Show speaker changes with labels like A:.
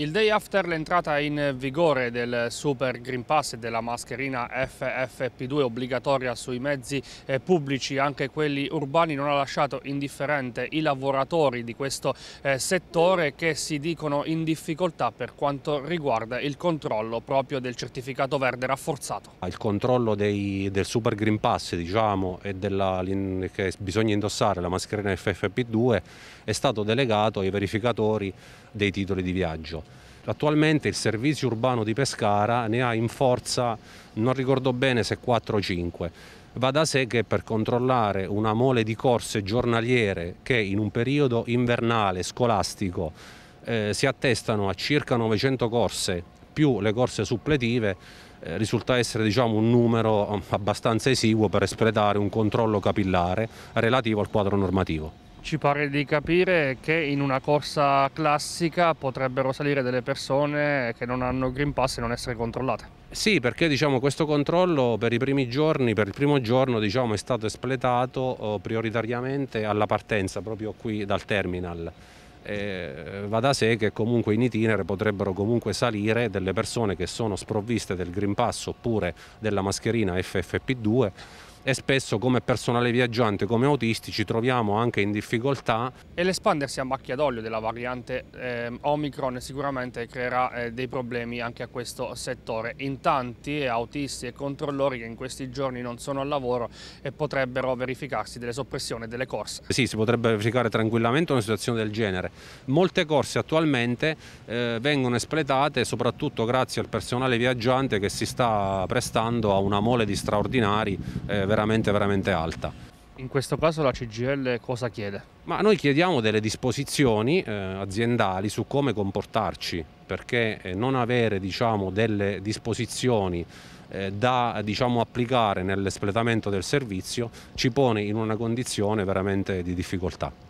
A: Il day after l'entrata in vigore del Super Green Pass e della mascherina FFP2 obbligatoria sui mezzi eh, pubblici, anche quelli urbani, non ha lasciato indifferente i lavoratori di questo eh, settore che si dicono in difficoltà per quanto riguarda il controllo proprio del certificato verde rafforzato.
B: Il controllo dei, del Super Green Pass diciamo, e della, che bisogna indossare la mascherina FFP2 è stato delegato ai verificatori dei titoli di viaggio. Attualmente il servizio urbano di Pescara ne ha in forza, non ricordo bene se 4 o 5. Va da sé che per controllare una mole di corse giornaliere che in un periodo invernale scolastico eh, si attestano a circa 900 corse più le corse suppletive, eh, risulta essere diciamo, un numero eh, abbastanza esiguo per espletare un controllo capillare relativo al quadro normativo
A: ci pare di capire che in una corsa classica potrebbero salire delle persone che non hanno Green Pass e non essere controllate.
B: Sì, perché diciamo, questo controllo per i primi giorni, per il primo giorno diciamo, è stato espletato eh, prioritariamente alla partenza, proprio qui dal terminal. E eh, va da sé che comunque in itinere potrebbero comunque salire delle persone che sono sprovviste del Green Pass oppure della mascherina FFP2 e spesso come personale viaggiante, come autisti ci troviamo anche in difficoltà.
A: E l'espandersi a macchia d'olio della variante eh, Omicron sicuramente creerà eh, dei problemi anche a questo settore. In tanti eh, autisti e controllori che in questi giorni non sono al lavoro e eh, potrebbero verificarsi delle soppressioni delle corse.
B: Sì, si potrebbe verificare tranquillamente una situazione del genere. Molte corse attualmente eh, vengono espletate soprattutto grazie al personale viaggiante che si sta prestando a una mole di straordinari eh, veramente, veramente alta.
A: In questo caso la CGL cosa chiede?
B: Ma noi chiediamo delle disposizioni eh, aziendali su come comportarci, perché eh, non avere diciamo, delle disposizioni eh, da diciamo, applicare nell'espletamento del servizio ci pone in una condizione veramente di difficoltà.